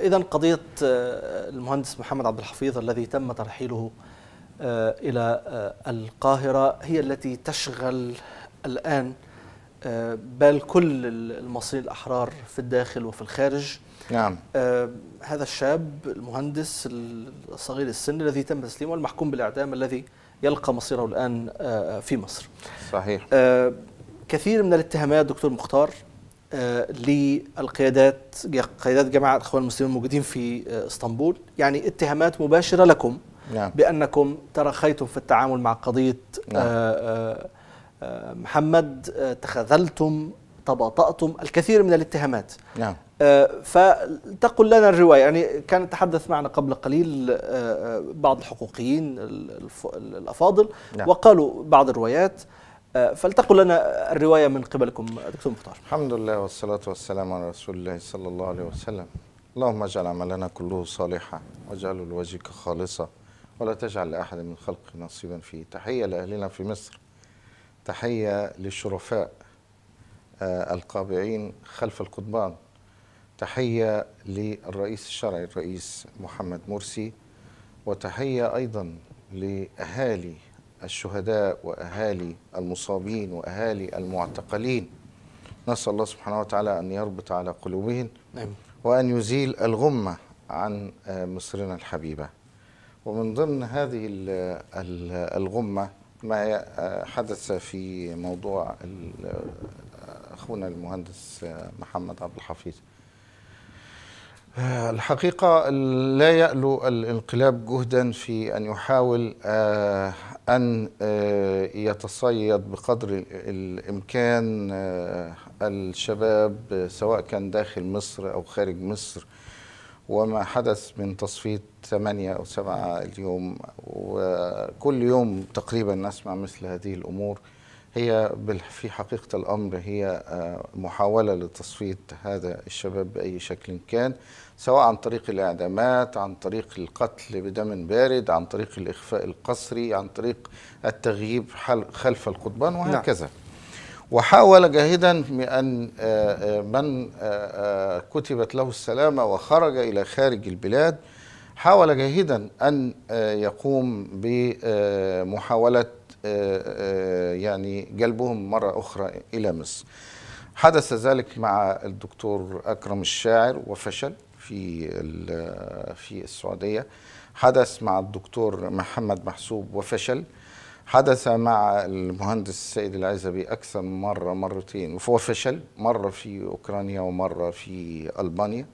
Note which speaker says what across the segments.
Speaker 1: إذا قضية آه، المهندس محمد عبد الحفيظ الذي تم ترحيله آه، إلى آه، القاهرة هي التي تشغل الآن بال كل المصريين الأحرار في الداخل وفي الخارج نعم هذا الشاب المهندس الصغير السن الذي تم تسليمه المحكوم بالإعدام الذي يلقى مصيره الآن في مصر صحيح كثير من الاتهامات دكتور مختار آه، للقيادات قيادات جماعة الإخوان المسلمين الموجودين في آه، اسطنبول يعني اتهامات مباشرة لكم نعم. بأنكم ترخيتم في التعامل مع قضية نعم. آآ آه، آآ محمد تخاذلتم تباطأتم الكثير من الاتهامات نعم. فتقل لنا الرواية يعني كان تحدث معنا قبل قليل بعض الحقوقيين الأفاضل نعم. وقالوا بعض الروايات آه، فلتقل لنا الروايه من قبلكم دكتور مختار. الحمد لله والصلاه والسلام على رسول الله صلى الله عليه وسلم. اللهم
Speaker 2: اجعل عملنا كله صالحا واجعله لوجهك خالصا ولا تجعل لاحد من خلقك نصيبا فيه. تحيه لاهلنا في مصر. تحيه للشرفاء آه، القابعين خلف القضبان. تحيه للرئيس الشرعي الرئيس محمد مرسي وتحيه ايضا لاهالي الشهداء وأهالي المصابين وأهالي المعتقلين نسأل الله سبحانه وتعالى أن يربط على قلوبهم نعم. وأن يزيل الغمة عن آه، مصرنا الحبيبة ومن ضمن هذه الغمة ما آه، حدث في موضوع آه، أخونا المهندس محمد عبد الحفيظ الحقيقة لا يألو الانقلاب جهدا في أن يحاول آه، أن آه، يتصيد بقدر الإمكان آه، الشباب سواء كان داخل مصر أو خارج مصر وما حدث من تصفية ثمانية أو سبعة اليوم وكل يوم تقريبا نسمع مثل هذه الأمور هي في حقيقة الأمر هي آه، محاولة لتصفية هذا الشباب بأي شكل كان سواء عن طريق الإعدامات عن طريق القتل بدم بارد عن طريق الإخفاء القسري عن طريق التغييب خلف القضبان نعم. وهكذا نعم. وحاول جاهدا أن آه، آه، من كتبت له السلامة وخرج إلى خارج البلاد حاول جاهدا أن يقوم بمحاولة آه، آه، يعني جلبهم مرة أخرى إلى مصر حدث ذلك مع الدكتور أكرم الشاعر وفشل في في السعودية حدث مع الدكتور محمد محسوب وفشل حدث مع المهندس السيد العزبي أكثر مرة مرتين وهو فشل مرة في أوكرانيا ومرة في ألبانيا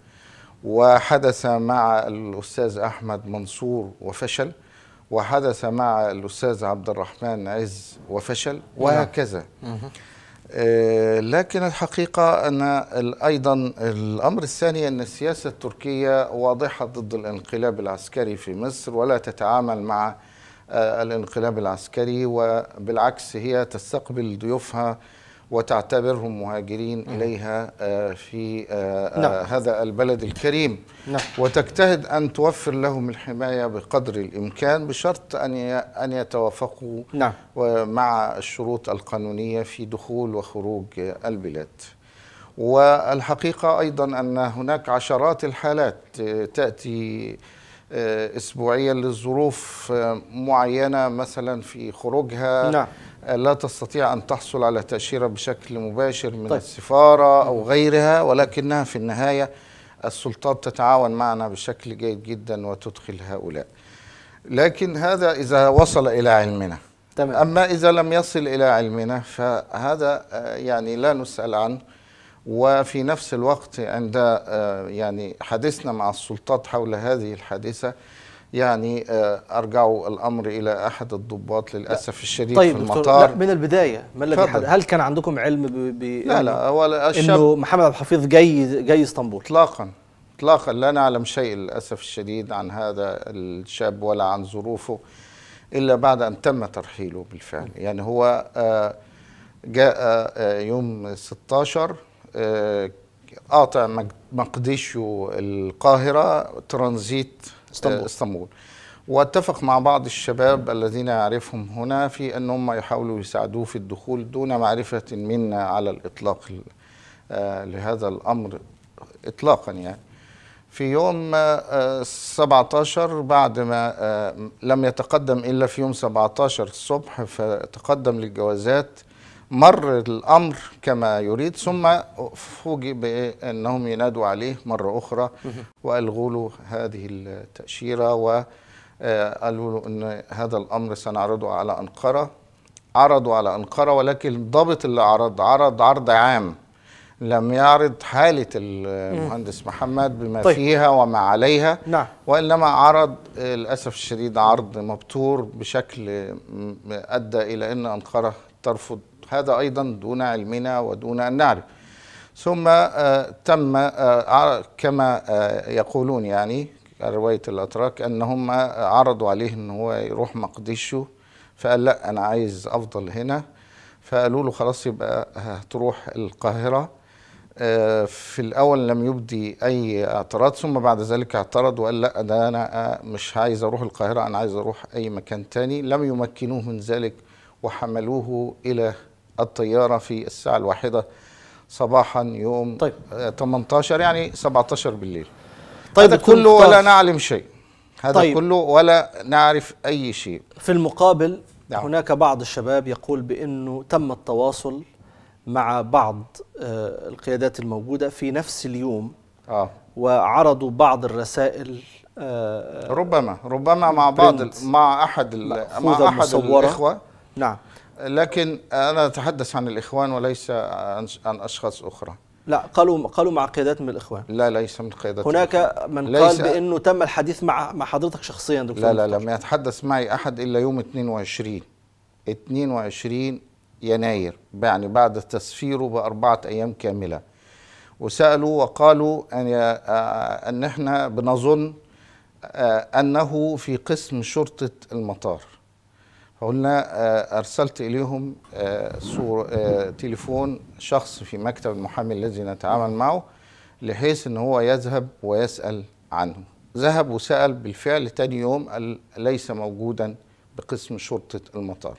Speaker 2: وحدث مع الأستاذ أحمد منصور وفشل وحدث مع الأستاذ عبد الرحمن عز وفشل نعم. وهكذا آه، لكن الحقيقة أن أيضا الأمر الثاني أن السياسة التركية واضحة ضد الانقلاب العسكري في مصر ولا تتعامل مع آه، الانقلاب العسكري وبالعكس هي تستقبل ضيوفها وتعتبرهم مهاجرين إليها آه، في آه، آه، نعم. هذا البلد الكريم نعم. وتجتهد أن توفر لهم الحماية بقدر الإمكان بشرط أن يتوافقوا نعم. مع الشروط القانونية في دخول وخروج البلاد والحقيقة أيضا أن هناك عشرات الحالات تأتي اسبوعيا لظروف معينه مثلا في خروجها نعم. لا تستطيع أن تحصل على تأشيرة بشكل مباشر من طيب. السفارة أو غيرها ولكنها في النهاية السلطات تتعاون معنا بشكل جيد جدا وتدخل هؤلاء لكن هذا إذا وصل إلى علمنا تمام. أما إذا لم يصل إلى علمنا فهذا آه، يعني لا نسأل عنه وفي نفس الوقت عند آه، يعني حديثنا مع السلطات حول هذه الحادثة يعني آه، ارجعوا الامر الى احد الضباط للاسف الشديد طيب في المطار لا من
Speaker 1: البدايه ما الذي حدث؟ هل كان عندكم علم ب لا لا هو انه محمد عبد الحفيظ جاي جاي اسطنبول اطلاقا
Speaker 2: اطلاقا لا نعلم شيء للاسف الشديد عن هذا الشاب ولا عن ظروفه الا بعد ان تم ترحيله بالفعل يعني هو آه، جاء آه، يوم 16 قاطع مقديشو القاهره ترانزيت اسطنبول, اسطنبول. واتفق مع بعض الشباب الذين أعرفهم هنا في أن هم يحاولوا يساعدوه في الدخول دون معرفة منا على الإطلاق آه، لهذا الأمر إطلاقا يعني في يوم 17 آه، بعد ما آه، لم يتقدم إلا في يوم 17 الصبح فتقدم للجوازات مر الأمر كما يريد ثم فوجئ بأنهم ينادوا عليه مرة أخرى وألغوا له هذه التأشيرة وقالوا له أن هذا الأمر سنعرضه على أنقرة عرضوا على أنقرة ولكن الضابط اللي عرض عرض عرض عام لم يعرض حالة المهندس محمد بما طيب. فيها وما عليها نعم. وإنما عرض للأسف الشديد عرض مبتور بشكل أدى إلى أن أنقرة ترفض هذا أيضا دون علمنا ودون أن نعرف ثم آه، تم آه، كما آه، يقولون يعني رواية الأتراك أنهم عرضوا عليه أن هو يروح مقدشه فقال لا أنا عايز أفضل هنا فقالوا له خلاص يبقى هتروح القاهرة في الأول لم يبدي أي اعتراض ثم بعد ذلك اعترض وقال لا ده أنا مش عايز أروح القاهرة أنا عايز أروح أي مكان تاني لم يمكنوه من ذلك وحملوه إلى الطيارة في الساعة الواحدة صباحا يوم طيب. 18 يعني 17 بالليل
Speaker 1: طيب هذا كله طيب. ولا نعلم شيء هذا طيب. كله ولا نعرف أي شيء في المقابل نعم. هناك بعض الشباب يقول بأنه تم التواصل مع بعض آه، القيادات الموجودة في نفس اليوم آه. وعرضوا بعض الرسائل آه، ربما ربما مع بعض مع أحد مع أحد الإخوة
Speaker 2: نعم لكن أنا أتحدث عن الإخوان وليس عن
Speaker 1: أشخاص أخرى لا قالوا قالوا مع قيادات من الاخوان لا ليس من قيادات هناك
Speaker 2: من قال بانه تم الحديث مع مع حضرتك شخصيا دكتور لا لا لم يتحدث معي احد الا يوم 22 22 يناير يعني بعد تسفيره باربعه ايام كامله وسالوا وقالوا ان آه، ان احنا بنظن آه، انه في قسم شرطه المطار فقلنا آه، أرسلت إليهم آه، صور آه، تليفون شخص في مكتب المحامي الذي نتعامل معه بحيث أن هو يذهب ويسأل عنه ذهب وسأل بالفعل تاني يوم قال ليس موجودا بقسم شرطة المطار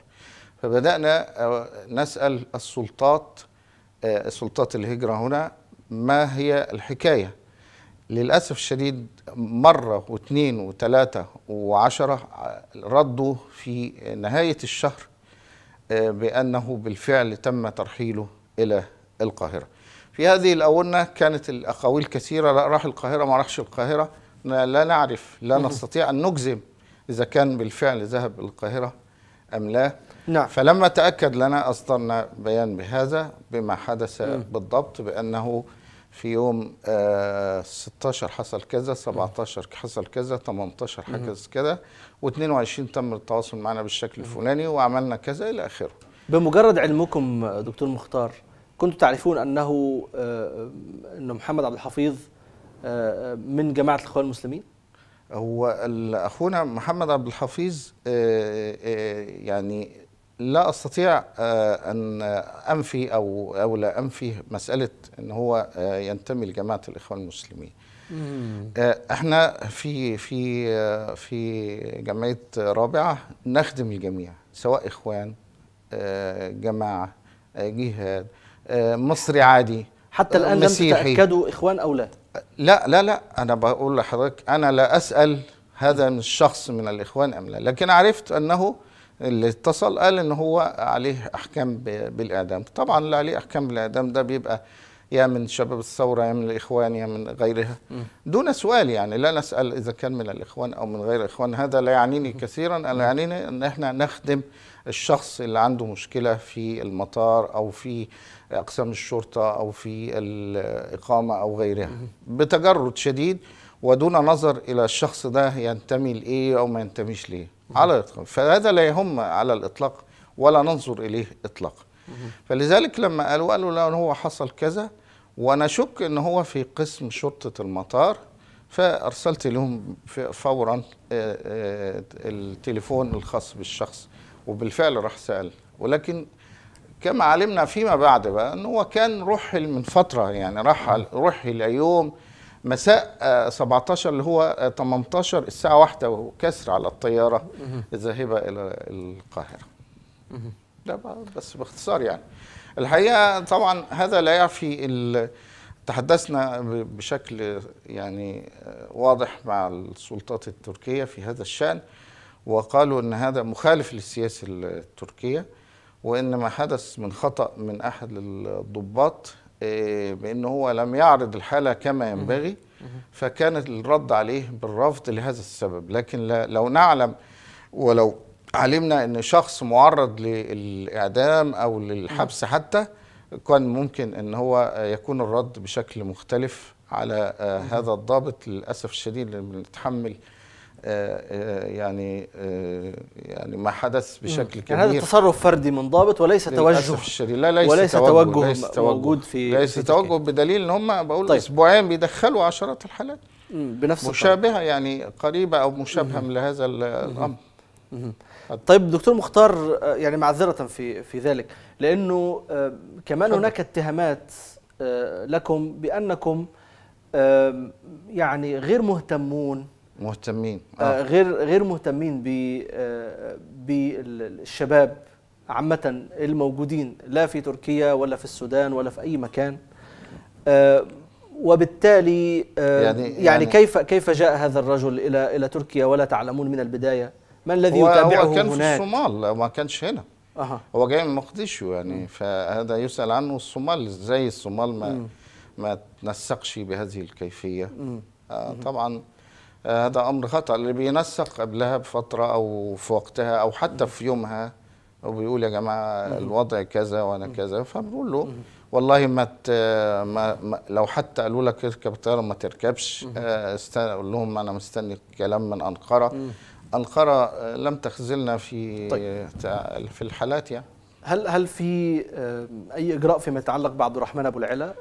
Speaker 2: فبدأنا نسأل السلطات سلطات الهجرة هنا ما هي الحكاية للأسف الشديد مرة واثنين وثلاثة وعشرة ردوا في نهاية الشهر آه، بأنه بالفعل تم ترحيله إلى القاهرة في هذه الأونة كانت الأقاويل كثيرة لا راح القاهرة ما راحش القاهرة لا نعرف لا نستطيع أن نجزم إذا كان بالفعل ذهب القاهرة أم لا نعم. فلما تأكد لنا أصدرنا بيان بهذا بما حدث بالضبط بأنه في يوم آه 16 حصل كذا 17 حصل كذا 18 حصل كذا و22 تم التواصل معنا بالشكل
Speaker 1: الفلاني وعملنا كذا الى اخره بمجرد علمكم دكتور مختار كنتم تعرفون انه آه ان محمد عبد الحفيظ آه،, آه من جماعه الاخوان المسلمين هو اخونا محمد عبد الحفيظ آه، آه،
Speaker 2: يعني لا استطيع آه، ان انفي او او لا انفي مساله ان هو آه، ينتمي لجماعه الاخوان المسلمين آه، احنا في في في جمعيه رابعه نخدم الجميع سواء اخوان جماعه جهاد مصري عادي حتى الان لم تتاكدوا
Speaker 1: اخوان او لا
Speaker 2: لا لا لا انا بقول لحضرتك انا لا اسال هذا من الشخص من الاخوان ام لا لكن عرفت انه اللي اتصل قال ان هو عليه احكام بالاعدام طبعا اللي عليه احكام بالاعدام ده بيبقى يا من شباب الثورة يا من الإخوان يا من غيرها دون سؤال يعني لا نسأل إذا كان من الإخوان أو من غير الإخوان هذا لا يعنيني كثيرا أنا يعنيني أن إحنا نخدم الشخص اللي عنده مشكلة في المطار أو في أقسام الشرطة أو في الإقامة أو غيرها بتجرد شديد ودون نظر إلى الشخص ده ينتمي لإيه أو ما ينتميش ليه على الإطلاق فهذا لا يهم على الإطلاق ولا ننظر إليه إطلاقا فلذلك لما قالوا قالوا لا هو حصل كذا وأنا شك أن هو في قسم شرطة المطار فأرسلت لهم فورا التليفون الخاص بالشخص وبالفعل راح سأل ولكن كما علمنا فيما بعد بقى ان هو كان رحل من فترة يعني رحل رحل يوم مساء 17 آه، اللي هو 18 آه، الساعة واحدة وكسر على الطيارة الذاهبة إلى القاهرة ده بس باختصار يعني الحقيقة طبعا هذا لا يعفي تحدثنا بشكل يعني آه، واضح مع السلطات التركية في هذا الشأن وقالوا أن هذا مخالف للسياسة التركية وأن ما حدث من خطأ من أحد الضباط بأنه آه، هو لم يعرض الحالة كما ينبغي فكان الرد عليه بالرفض لهذا السبب لكن لو نعلم ولو علمنا أن شخص معرض للإعدام أو للحبس حتى كان ممكن أن هو يكون الرد بشكل مختلف على آه، هذا الضابط للأسف الشديد اللي بنتحمل يعني يعني ما حدث بشكل كبير يعني هذا
Speaker 1: تصرف فردي من ضابط وليس توجه الشديد لا ليس وليس توجه, توجه ليس توجه موجود
Speaker 2: في ليس في توجه بدليل ان هم بقول طيب. اسبوعين بيدخلوا عشرات الحالات
Speaker 1: بنفس مشابهه طيب. يعني قريبه او مشابهه من لهذا الامر طيب دكتور مختار يعني معذره في في ذلك لانه آه، كمان هناك اتهامات آه، لكم بانكم يعني غير مهتمون
Speaker 2: مهتمين آه،, آه. غير
Speaker 1: غير مهتمين آه، بالشباب عامة الموجودين لا في تركيا ولا في السودان ولا في أي مكان آه وبالتالي آه يعني, يعني, يعني كيف كيف جاء هذا الرجل إلى إلى تركيا ولا تعلمون من البداية ما الذي يتابعه هو كان هناك؟ في الصومال
Speaker 2: ما كانش هنا أه. هو جاي من مقديشو يعني فهذا يسأل عنه الصومال ازاي الصومال ما م. ما تنسقش بهذه الكيفية آه طبعا آه، هذا امر خطا اللي بينسق قبلها بفتره او في وقتها او حتى في يومها وبيقول يا جماعه الوضع كذا وانا كذا فبقول له والله ما, ما, ما لو حتى قالوا لك اركب الطياره ما تركبش اقول آه، لهم انا مستني كلام من انقره انقره آه، لم تخذلنا في طيب.
Speaker 1: في الحالات يعني هل هل في اي اجراء فيما يتعلق بعبد الرحمن ابو العلا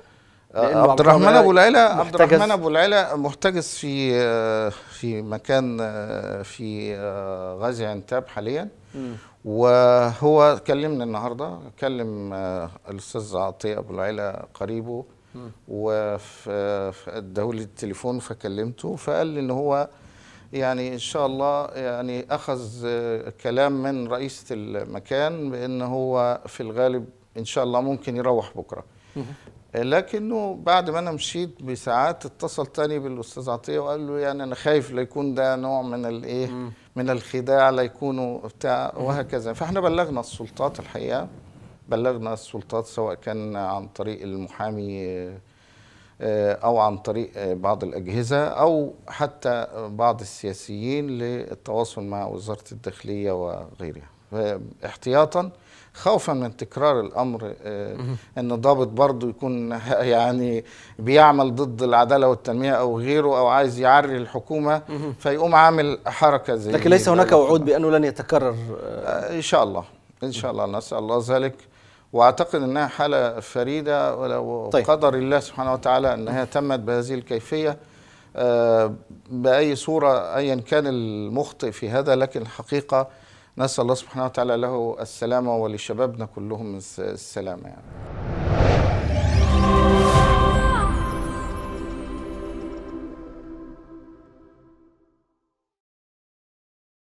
Speaker 1: عبد الرحمن ابو العلا عبد الرحمن
Speaker 2: ابو العلا محتجز في آه، في مكان آه، في آه، غازي عنتاب حاليا م. وهو كلمني النهارده كلم الاستاذ عطيه ابو العلا قريبه لي التليفون فكلمته فقال لي ان هو يعني ان شاء الله يعني اخذ كلام من رئيسه المكان بان هو في الغالب ان شاء الله ممكن يروح بكره لكنه بعد ما انا مشيت بساعات اتصل تاني بالاستاذ عطيه وقال له يعني انا خايف لا يكون ده نوع من الايه من الخداع لا يكونوا بتاع وهكذا فاحنا بلغنا السلطات الحقيقه بلغنا السلطات سواء كان عن طريق المحامي آه، او عن طريق آه، بعض الاجهزه او حتى بعض السياسيين للتواصل مع وزاره الداخليه وغيرها احتياطا خوفا من تكرار الامر آه، ان ضابط برضه يكون يعني بيعمل ضد العداله والتنميه او غيره او عايز يعري الحكومه فيقوم عامل حركه زي لكن ليس هناك وعود
Speaker 1: بانه لن يتكرر آه. آه،
Speaker 2: ان شاء الله ان شاء الله نسال الله ذلك واعتقد انها حاله فريده ولو طيب. قدر الله سبحانه وتعالى انها تمت بهذه الكيفيه باي صوره ايا كان المخطئ في هذا لكن الحقيقه نسأل الله سبحانه وتعالى له السلامة ولشبابنا كلهم السلامة يعني.